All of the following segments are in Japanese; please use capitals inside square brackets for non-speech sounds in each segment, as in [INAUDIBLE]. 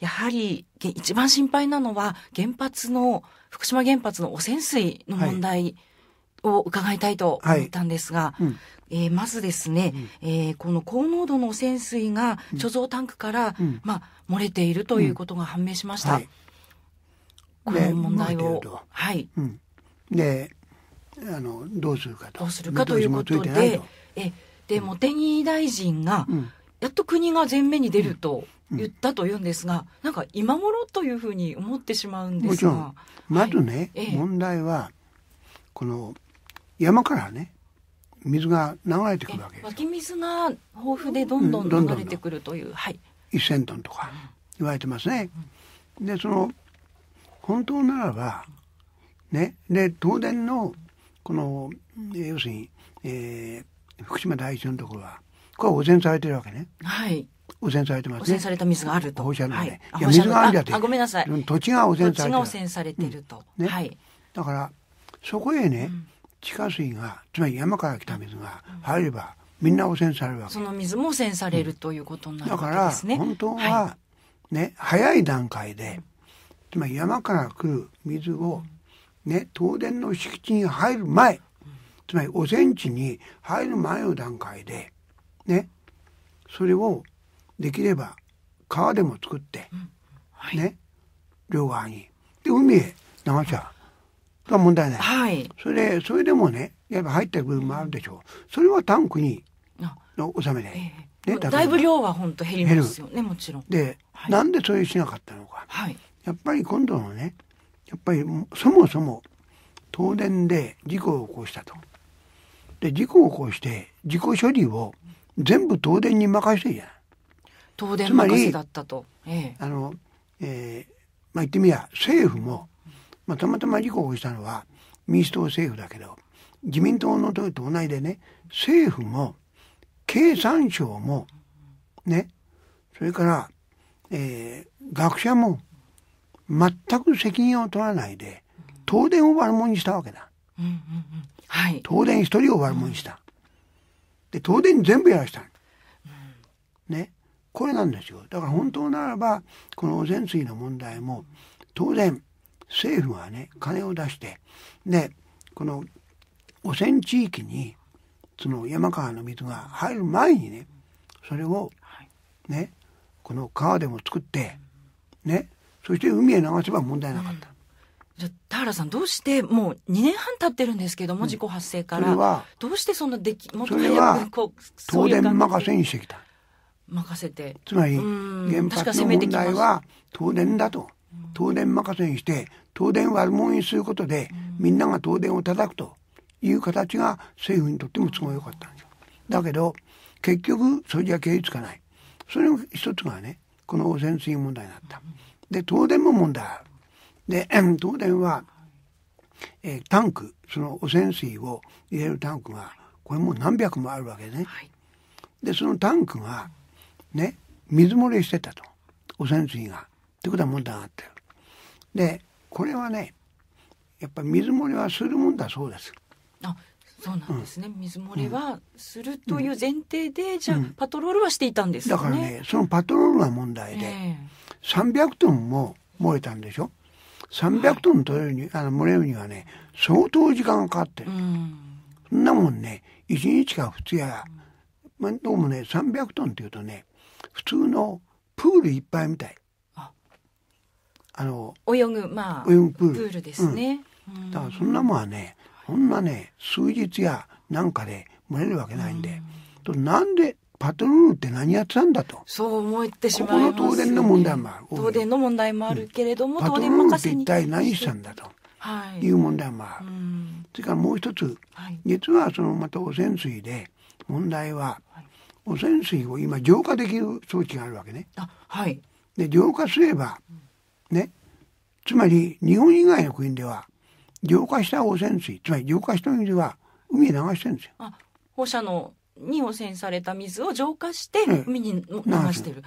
やはり一番心配なのは原発の福島原発の汚染水の問題を伺いたいと思ったんですが、はいはいうんえまずですね、えー、この高濃度の汚染水が貯蔵タンクから、うん、まあ、漏れているということが判明しました。はい、この問題を。はい、であのどうするかと。どうするかということで。とえで茂木大臣が、うんやっと国が前面に出ると言ったというんですが、なんか今頃というふうに思ってしまうんですがまずね、はい、問題はこの山からね水が流れてくるわけです湧き水が豊富でどんどん流れてくるという、うん、はい、1,000トンとか言われてますね。うん、でその本当ならばねで東電のこの要するに、えー、福島第一のところは川汚染されてるわけね。はい。汚染されてます、ね、汚染された水があると。放射能で。はい、いや、水があるんじゃってあ。ごめんなさい。土地が汚染されてる。土地が汚染されてると。うん、ね、はい。だから、そこへね、うん、地下水が、つまり山から来た水が入れば、みんな汚染されるわけ。その水も汚染されるということになるわですね。だから、本当は、ね、はい、早い段階で、つまり山から来る水を、ね、東電の敷地に入る前、つまり汚染地に入る前の段階で、ねそれをできれば川でも作って、うんはい、ね両側にで海へ流しちゃうが問題ない、はい、それでそれでもねやっぱ入った部分もあるでしょう、それはタンクにの納めで、えー、ね、だいぶ量は本当減りますよねもちろんで、はい、なんでそれしなかったのか、はい、やっぱり今度のねやっぱりそもそも東電で事故を起こしたとで事故を起こして事故処理を、うん全部東電に任せていや東電任せだったと、ええ、あの、えー、まあ言ってみや政府も、まあ、たまたま事故をしたのは民主党政府だけど自民党の党と同じでね政府も経産省もねそれから、えー、学者も全く責任を取らないで東電を悪者にしたわけだ。うんうんうんはい、東電一人を悪者にした。で、東電に全部やらしたね。これなんですよ。だから本当ならば、この汚染水の問題も、当然、政府がね、金を出して、で、この汚染地域に、その山川の水が入る前にね、それを、ね、この川でも作って、ね、そして海へ流せば問題なかった。田原さん、どうして、もう2年半経ってるんですけども、事故発生から。どうしてそんなでき、もっと早くこう、東電任せにしてきた。任せて。つまり、原発の問題は東電だと。東電任せにして、東電悪者にすることで、みんなが東電を叩くという形が政府にとっても都合良かったんですよ。だけど、結局、それじゃ経営つかない。それの一つがね、この汚染水問題になった。で、東電も問題ある。で [CLEARS THROAT] 東電は、えー、タンクその汚染水を入れるタンクがこれもう何百もあるわけね。はい、でそのタンクがね水漏れしてたと汚染水が。ということは問題があったよ。でこれはねやっぱ水漏れはするもんだそうです。あそうなんですね、うん、水漏れはするという前提で、うん、じゃあパトロールはしていたんです、ね、だからねそのパトロールが問題で、えー、300トンも漏れたんでしょ300トン取れるに、あの、盛れるにはね、相当時間がかかってる。うん、そんなもんね、1日か2日や、まあ、どうもね、300トンっていうとね、普通のプールいっぱいみたい。あの、泳ぐ、まあ、泳ぐプール。プールですね。うん、だからそんなもんはね、そんなね、数日やなんかで漏れるわけないんで、となんでパトロールって何やってたんだと。そう思ってしまい、ね、ここの東電の問題もある。東電の問題もあるけれども、うん、東電パトロールって一体何したんだと。はい、いう問題もある。うん、それからもう一つ、はい、実はそのまた汚染水で問題は、はい、汚染水を今浄化できる装置があるわけね。あはい、で浄化すれば、ねつまり日本以外の国では浄化した汚染水つまり浄化した水は海へ流してるんですよ。あ放射能に汚染された水を浄化して海に流してる。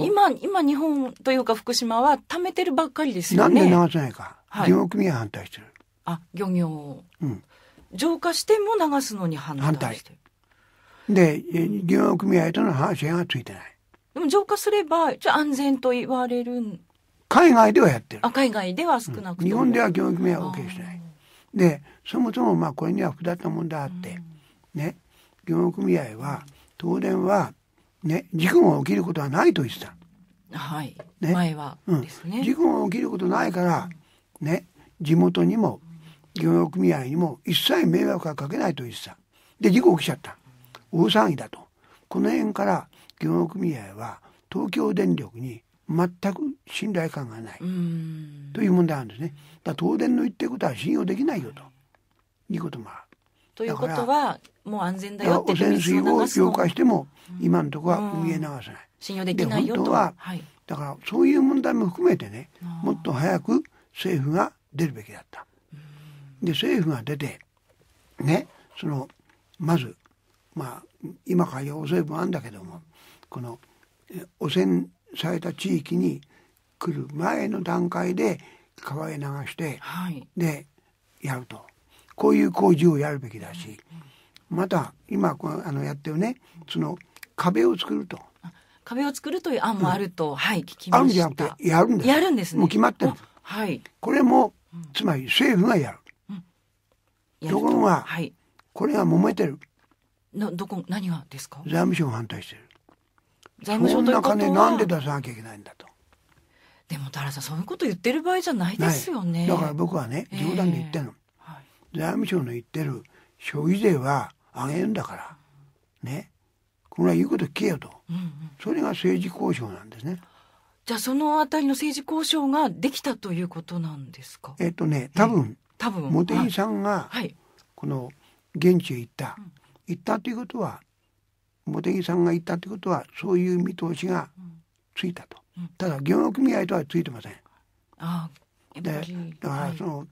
今、今日本というか福島は貯めてるばっかりですよね。なんで流さないか。漁業組合反対してる。あ、漁業。うん。浄化しても流すのに反対してる。反対。で、漁業組合との話がついてない。でも浄化すれば、じゃ安全と言われる。海外ではやってる。あ、海外では少なくとも、うん、日本では漁業組合は OK してない。で、そもそもまあこれには複雑な問題あって、うん、ね。漁業組合は東電は、ね、事故が起きることはないと言ってた。はい、ね、前は、ね、うん、事故が起きることないから、ね、地元にも漁業組合にも一切迷惑はかけないと言ってた。で事故起きちゃった大騒ぎだとこの辺から漁業組合は東京電力に全く信頼感がないという問題なんですね。だ東電の言ってることは信用できないよということもある。ということはもう安全だよって汚染水を浄化しても今のところは海へ流せない、信用できないよとは、はい、だからそういう問題も含めてねもっと早く政府が出るべきだった。で政府が出てねそのまずまあ今から要請もあるんだけどもこの汚染された地域に来る前の段階で川へ流して、はい、でやると。こういう工事をやるべきだしまた今こあのやってるねその壁を作ると。壁を作るという案もあると、うん、はい聞きました。あるじゃなくてやるんです。やるんですね。もう決まってる。はい。これもつまり政府がやる。うん、ところが、はい、これが揉めてる。などこ何がですか。財務省が反対してる。財務省というこそんな金なんで出さなきゃいけないんだと。でも田原さんそういうこと言ってる場合じゃないですよね。だから僕はね冗談で言ってるの、財務省の言ってる消費税は上げるんだからねこれは言うこと聞けよと、うんうん、それが政治交渉なんですね。じゃあそのあたりの政治交渉ができたということなんですか。えっとね多分多分茂木さんが、はい、この現地へ行った、はい、行ったということは茂木さんが行ったということはそういう見通しがついたと。うん、ただ漁業組合とはついてません。ああでだからその、はい、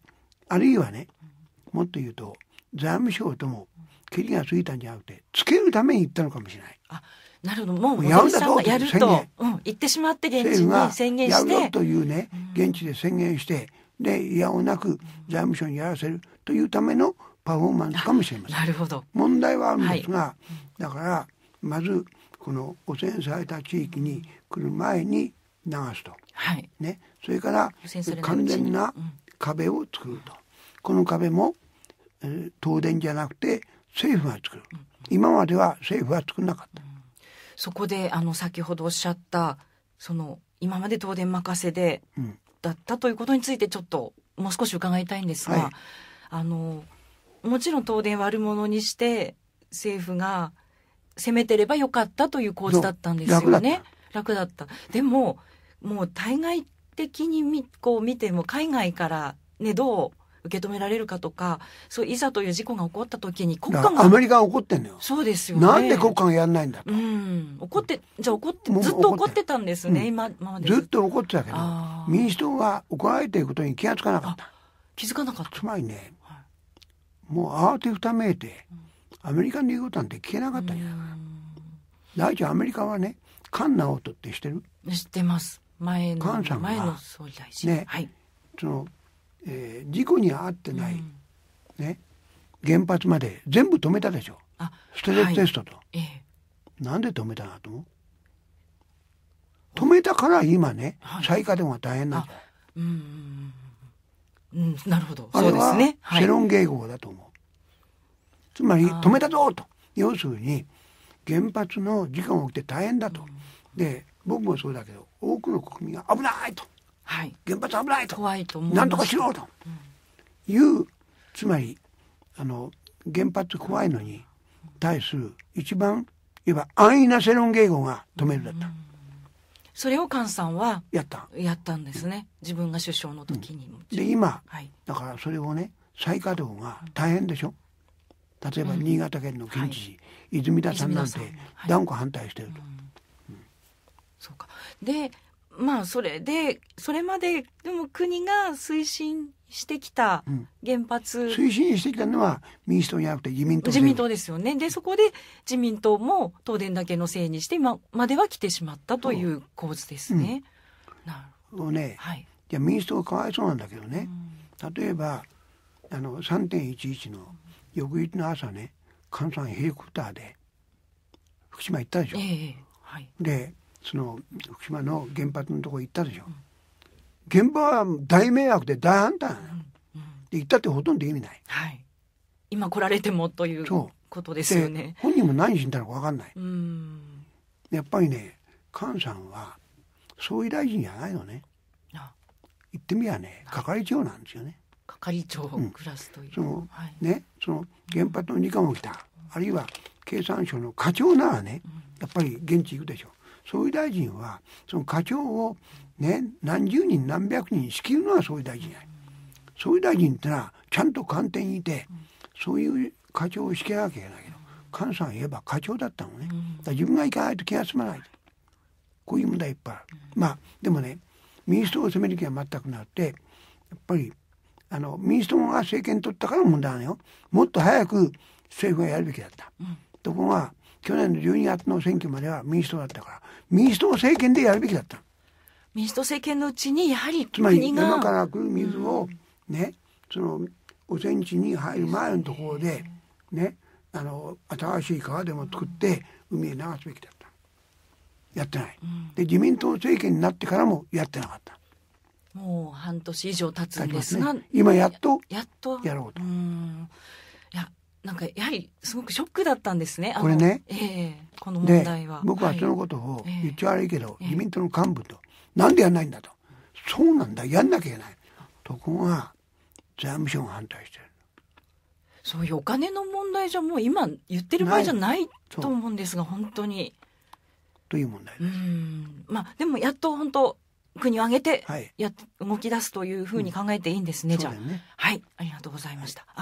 あるいはね、うんもっと言うと財務省とも蹴りがついたんじゃなくてつけるために行ったのかもしれない。あなるほどもうやるだぞとやると、うん、言ってしまって現地に宣言してやるというね現地で宣言して、うん、でいやおなく財務省にやらせるというためのパフォーマンスかもしれません。なるほど問題はあるんですが、はい、だからまずこの汚染された地域に来る前に流すと、はいね、それから完全な壁を作ると、この壁も東電じゃなくて政府が作る、今までは政府は作らなかった、うん、そこであの先ほどおっしゃったその今まで東電任せで、だったということについてちょっともう少し伺いたいんですが、はい、あのもちろん東電悪者にして政府が攻めてればよかったという構図だったんですよね楽だったでももう対外的にこう見ても海外からねどう受け止められるかとかそういざという事故が起こった時に国家がアメリカが怒ってんのよそうですよ、ね、なんで国家がやんないんだと、うん、怒ってじゃあ怒ってずっと怒ってたんですね、うん、今までずっと怒ってたけど民主党が怒られていくことに気が付かなかった気づかなかったつまりね、もう慌てふためいて、アメリカの言うことなんて聞けなかったんじゃな大地アメリカはね菅直人って知ってる知ってます前の菅さん前の総理大臣ね、はい、そのえー、事故に遭ってない、ね、原発まで全部止めたでしょステレステストと、はい、なんで止めたなと思う止めたから今ね、再稼働が大変なんだうんうんなるほどあれは世論迎合だと思う、はい、つまり止めたぞと要するに原発の事故が起きて大変だと、で僕もそうだけど多くの国民が危ないとはい、原発危ないと怖いと思なんとかしろという、つまりあの原発怖いのに対する一番いわば安易な世論迎合が止めるだった。うん、それを菅さんはやったやったんですね、自分が首相の時に、うん、で今、はい、だからそれをね再稼働が大変でしょ、例えば新潟県の県知事、はい、泉田さんなんて断固反対してると。そうかでまあそれでそれまででも国が推進してきた原発、うん、推進してきたのは民主党じゃなくて自民党自民党ですよねでそこで自民党も東電だけのせいにして今までは来てしまったという構図ですね。うん、なるほどね、はい、いや民主党がかわいそうなんだけどね、うん、例えばあの3.11の翌日の朝ね菅さんヘリコプターで福島行ったでしょ。えー、はい、でその福島の原発のとこ行ったでしょ、う現場は大迷惑で大反対、んうん、で行ったってほとんど意味ない、はい、今来られてもということですよね本人も何しにたのか分かんないうん。やっぱりね菅さんは総理大臣じゃないのね言ってみやね係長なんですよね係長クラスという、その、はい、ねその原発の二課も来た、あるいは経産省の課長ならね、やっぱり現地行くでしょう総理大臣はその課長を、ね、何十人何百人仕切るのは総理大臣や総理大臣ってのはちゃんと官邸にいてそういう課長を仕切らなきゃいけないけど菅さん言えば課長だったのね自分が行かないと気が済まないこういう問題いっぱいある。まあでもね民主党を責める気は全くなってやっぱりあの民主党が政権取ったから問題なのよもっと早く政府がやるべきだった。ところが去年の12月の選挙までは民主党だったから民主党政権でやるべきだった民主党政権のうちにやはりつまり山から来る水をね、うん、その汚染地に入る前のところでねあの新しい川でも作って海へ流すべきだったやってない、うん、で自民党政権になってからもやってなかったもう半年以上経つんですが、ね、今やっとやっとやろうと。ういやなんかやはりすごくショックだったんですね。これね、えー、この問題は。僕はそのことを言っちゃ悪いけど、自民党の幹部と、なんでやんないんだと。そうなんだ、やんなきゃいけない。ところが、財務省が反対してる。そういうお金の問題じゃもう今言ってる場合じゃないと思うんですが、本当に。という問題です。まあ、でもやっと本当、国を挙げてや、はい、動き出すというふうに考えていいんですね、うん、じゃあ、ね、はいありがとうございました、はい、あ